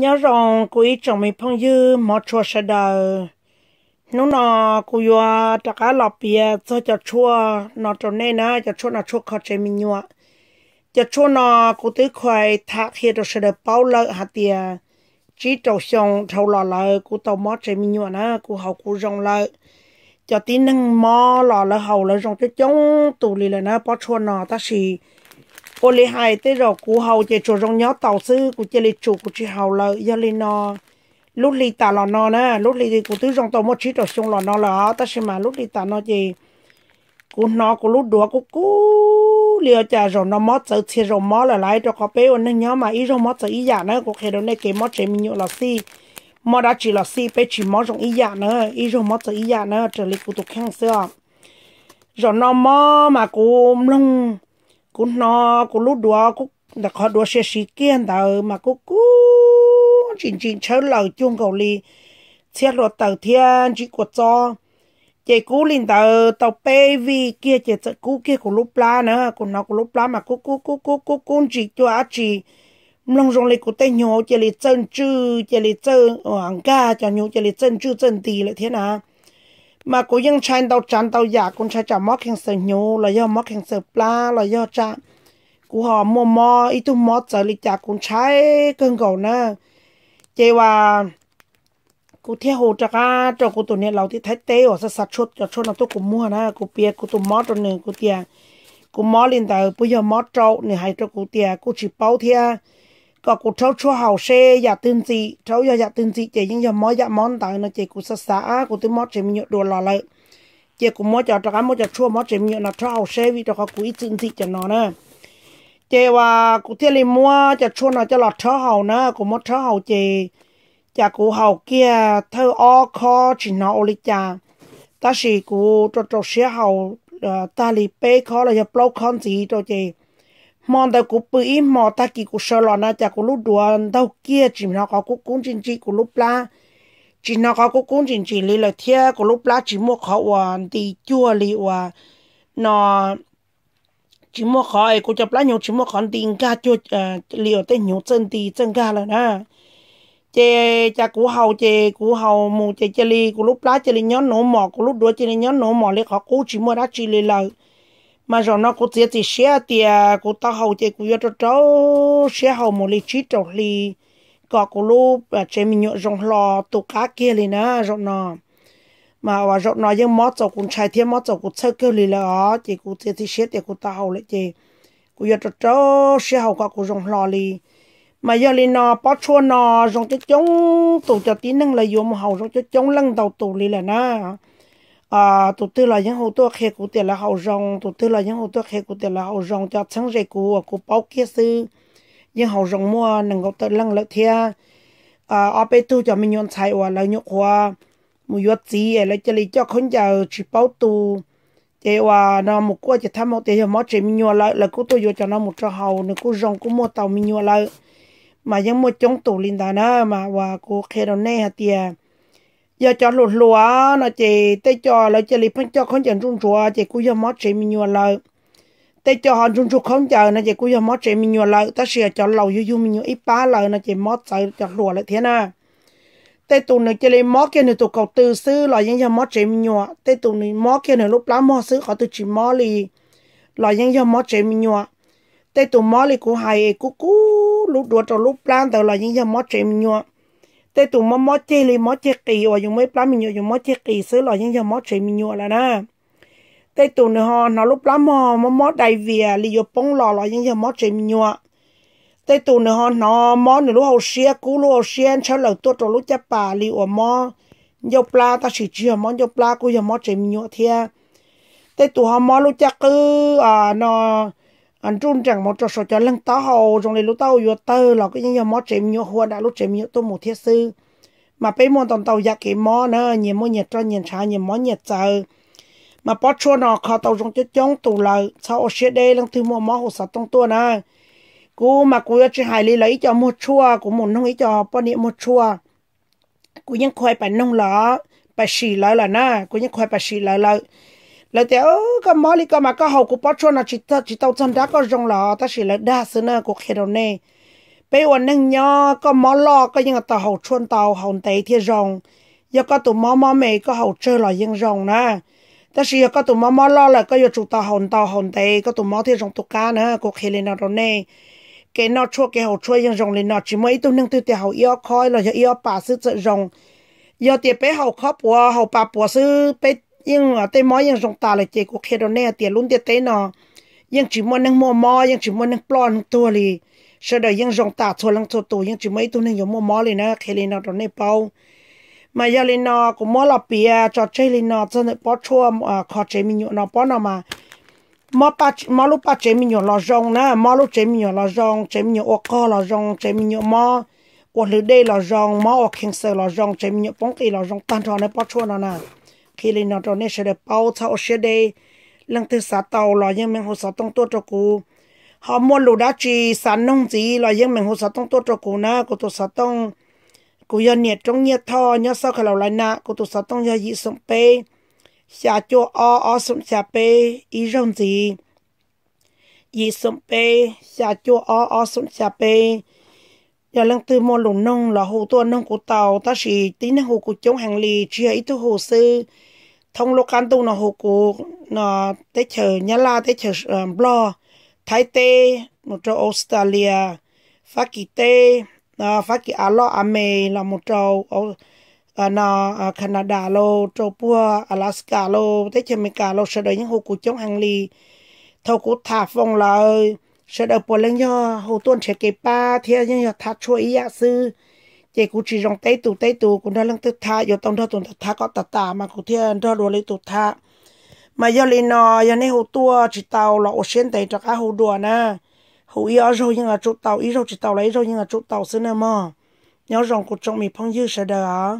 nhớ rằng cô ý chẳng mình phong dư mò chua sẽ đời nó nó cô yo tất cả lọ bia cho cho chua nó cho nên á cho chua nó chua khó chế mình nhua cho chua nó cô tới khoai thạc hiện được sẽ được bao lợi hạt tiền chỉ trâu xong trầu lọ lợi cô tàu mò chế mình nhua nó cô hậu cô rong lợi cho tí nâng mò lọ lợi hậu lợi rong cái chống tù lì lợi nó bao chua nó ta xì cô lì hai tới rồi cụ hầu chỉ chỗ rong nhớ tàu sư cụ chỉ lì chủ cụ chỉ hầu lợi do lì nò lúc lì tà lò nò nè lúc lì cụ tứ rong tàu mất chỉ rồi xuống lò nò là ta xem mà lúc lì tà nó gì cụ nó cụ lúc đùa cụ cú liều chà rồi nó mót sợ thì rồi mót là lại cho có bé nó nhớ mà ý rong mót sợ ý giả dạ nữa cụ khi đó này cái mót chế mình nhựa là si mót đã chỉ là si bé chỉ mót rong ý giả dạ nữa ý rong mót sợ ý giả dạ nữa trở lại cụ tục khang xưa rồi nó mò mà cụ lông cú no cú lú đùa cú đã khó đùa xe xí kiên đào mà cú cú chỉnh chỉnh chớ lầu chung cầu li xe lột tàu thiên chỉ của cho chị cú liền tàu tàu bê vi kia chị tàu cú kia của lúc lá nữa cú no cú lúc lá mà cú cú cú cú cú cú chỉ cho á chỉ lòng rong lấy của tay nhỏ chị lấy chân chư chị lấy chân ờ, hoàng ca cho nhổ chị lấy chân chư chân tì lại thế nào mà cô vẫn chạy đầu chăn đầu giả cũng chạy chả móc hàng sờ nhú là do móc hàng sờ pla là do cha cú họ mua mò ít tu mò giờ lịch chả cũng chạy cơn gầu nè chị và cú theo hồ trà cá cho cú tụi này lâu thì thấy tê ở sát sát chốt cho chốt là tôi cũng mua nè cú bia cú tụi mò cho nên cú tiền cú mò lên tàu bây giờ mò trâu này hay cho cú tiền cú chỉ bao thiệt ก็กูเท่าชัวเฮาเชยาตื่นสิเท่าอย่าอย่าตื่นสิเจยังอย่ามอยอย่ามอนตายนะเจกูสะสากูตื่นมอเจมีเยอะดวลเลยเจกูมอจะตะกันมอจะชั่วมอเจมีเยอะนะเท่าเฮาเชวิตะกูอีตื่นสิจะนอนนะเจว่ากูเที่ยวเลยมัวจะชั่วนะจะหลอดเท่าเฮานะกูมอเท่าเฮาเจจะกูเฮาเกียเท่าอ้อคอชินอโอลิจาแต่สิกูจะจะเสียเฮาตาลีเป้คอเลยจะปลอกคอนสีตัวเจ mong đợi cụ bự ý mò ta kỳ cụ sơ lọ na chả cụ lúc đùa đâu kia chỉ nó có cú cũng chính trị cụ lúc la chỉ nó có cú cũng chính trị lý là thia cụ lúc la chỉ mua khó hoàn thì chua lý hoàn nó chỉ mua khó ấy cụ chập lá nhiều chỉ mua khó thì ga chua liệu tên nhiều chân thì chân ga là na chè chả cụ hầu chè cụ hầu mù chè chè lý cụ lúc lá chè lý nhóm nổ mò cụ lúc đùa chè lý nhóm nổ mò lý khó cú chỉ mua đá chỉ lý lời mà rồi nó có tiếc thì xé thì cô ta hầu thì cô cho cháu xé hầu một ly chít trầu ly có cô lô à, chế mình nhựa rồng lò tụ cá kia liền á rồi nó mà và rồi mót cháu cũng chạy thêm mót cháu cũng chơi cơ liền là thì cô tiếc thì xé thì cô ta hầu lại chỉ cô cho cháu xé hầu có cô rồng lò liền mà giờ liền nó bắt chua nó rồng cho chống tụ cho tí năng là dùng hầu rồng cho chống lăng đầu tụ liền là na à tụt tư là những hồ tôi khe cụ tiền là hậu rồng tụt tư là những hồ tôi khe cụ tiền là hậu rồng cho chẳng rẻ cụ cụ bao kia sư những hậu rồng mua nâng gốc tự lăng lợi thia à ở bên tu cho mình nhuận chạy và là nhục hoa mù yuất gì ấy là chỉ lý cho con giàu chỉ bao tu thế và nó một qua chỉ tham một tiền mà chỉ mình nhuận lại là cụ tôi vô cho nó một cho hậu nên cụ rồng cụ mua tàu mình nhuận lại mà những một chống tủ linh đàn mà và cụ khe đầu nay hạt tiền giờ cho lột lúa nó chỉ tê cho là chỉ lấy phân cho không chờ trung chúa chỉ cứ giờ mót chỉ mình nhiều lời tê cho họ trung chúa không chờ nó chỉ cứ giờ mót chỉ mình nhiều lời ta sẽ cho lầu yu yu mình nhiều ít ba lời nó chỉ mót sợ cho lúa lại thế na tê tụ này chỉ lấy mót kia này tụ cầu từ sư là những giờ mót chỉ mình nhiều tê tụ này mót kia này lúc lá mót sư họ từ chỉ mót li là những giờ mót chỉ mình nhiều tê tụ mót li của hai cú cũ lúc đuổi cho lúc plan tàu là những giờ mót chỉ mình nhiều แต่ตุ่มมอเจเลยมอเจกีว่ายังไม่ปลามิญอยู่มอเจกีซื้อหล่อยังยังมอเจมิญแล้วนะแต่ตุ่นฮอนอลูกปลามอมอมอไดเวียลีโยปงหล่อหล่อยังยังมอเจมิญแต่ตุ่นฮอนอมอหนูลูกเอาเชียกูลูกเอาเชียนเฉลิมตัวตัวลูกจะป่าลีอวมอยปลาตาฉีเชียมอยปลากูยังมอเจมิญเทียแต่ตุ่นฮอมอลูกจะกืออ่านอ anh trung chẳng một trò sổ cho lăng tao hầu trong này lúc tao vừa tơ là cái những món chém nhiều hoa đã lúc chém nhiều tôi một thiết sư mà bây món tòn tàu giặc cái món nữa nhiều món nhiệt cho nhiệt trà nhiều món nhiệt giờ mà bắt chua nọ khó tàu trong chết chống tù lợi sau xe đây lăng thứ mua món hồ sạch trong tua nè cú mà cú ở trên hải lý lấy cho một chua cú muốn nông ý cho bao nhiêu một chua cú những khoai phải nông lợ phải xì lợ là na, cú những khoai phải xì lợ lợ lại thế ơ cái mỏ li cái mà cái hậu của bắt chuối là chỉ ta chỉ tao chân đá có rong lò ta chỉ là đa số nè của khi đầu này bây giờ nâng nhớ cái mỏ lò cái những tao hậu chuôn tao hậu tây thì rong giờ có tụ mỏ mỏ mày có hậu chơi là những rong nè ta chỉ có tụ mỏ mỏ lo là có giờ chúng ta hậu tao hậu tây có tụ mỏ thì rong tụ cá nè của khi lên đầu này cái nó chua cái hậu chua những rong lên nó chỉ mới tụ nâng tụi tao hậu yêu khói là giờ yêu bà sư rong giờ tiệp bé hậu khóc bùa hậu bà bùa sư bé nhưng ở tây mỏ, nhưng rong ta là chị của khi đó nè tiền luôn tiền tế nó nhưng chỉ muốn nâng mua mò nhưng chỉ muốn nâng plon tua lì sau đó nhưng rong ta thua lăng thua tù nhưng chỉ mấy tu nâng giống mua mò lì nè khi lì nó đó nè bao mà giờ lì nó cũng mua là bia cho chơi lì nó cho nên bỏ chua à khó chơi mình nhộn nó bỏ nó mà mà ba mà lúc ba chế mình nhộn là rong nè mà lúc chế mình nhộn là rong chơi mình nhộn ô co là rong chơi mình nhộn mò ô lì đây là rong mò ô kinh sợ là rong chơi mình nhộn bóng kỳ là rong tan tròn nè bỏ chua nó nè khi lên nó cho nên sẽ được bao thao sẽ đây lần thứ sáu tàu là những mình hồ sáu tông tua cho cô họ mua lũ đá chỉ sản nông gì là những mình hồ sáu tông tua cho cô na cô tôi sáu tông cô nhớ nhiệt trong nhiệt thọ nhớ sau khi lâu lại na cô tôi sáu tông giờ dị sống pe xả cho o o sống xả pe ý rong gì gì sống pe xả cho o o sống xả pe giờ lần thứ mua lũ nông là hồ tôi nông của tàu ta chỉ tí năng hồ của chống hàng lì chỉ ấy thứ hồ sư thông lô can tu nó hồ cụ nó tới chờ nhà la tới chờ um, blo thái tê một châu australia phát kỳ tê nó à, phát kỳ alo ame là một châu à, nó à, canada lô châu pua alaska lô tới chờ mỹ cả lô sẽ đợi những hồ cụ chống hàng ly thâu cụ thả phong là sẽ đợi bộ lên cho hồ tuôn sẽ kịp ba thì những thả chuối ya dạ sư cái cụ chỉ rong tay tu tay tu, cụ nó lăng tu tha yo tông đó tuần tha có tạt tạ mà cụ thiên đó đồ lấy tu tha mà yo lên nó yo này hồ tua chỉ tàu lọ ô xuyên tay cho cá hồ đùa na hồ yếu rồi nhưng là trụ tàu yếu rồi chỉ tàu lấy rồi nhưng là trụ tàu xin em mà nhớ rằng cụ trong mình phong dư sẽ đỡ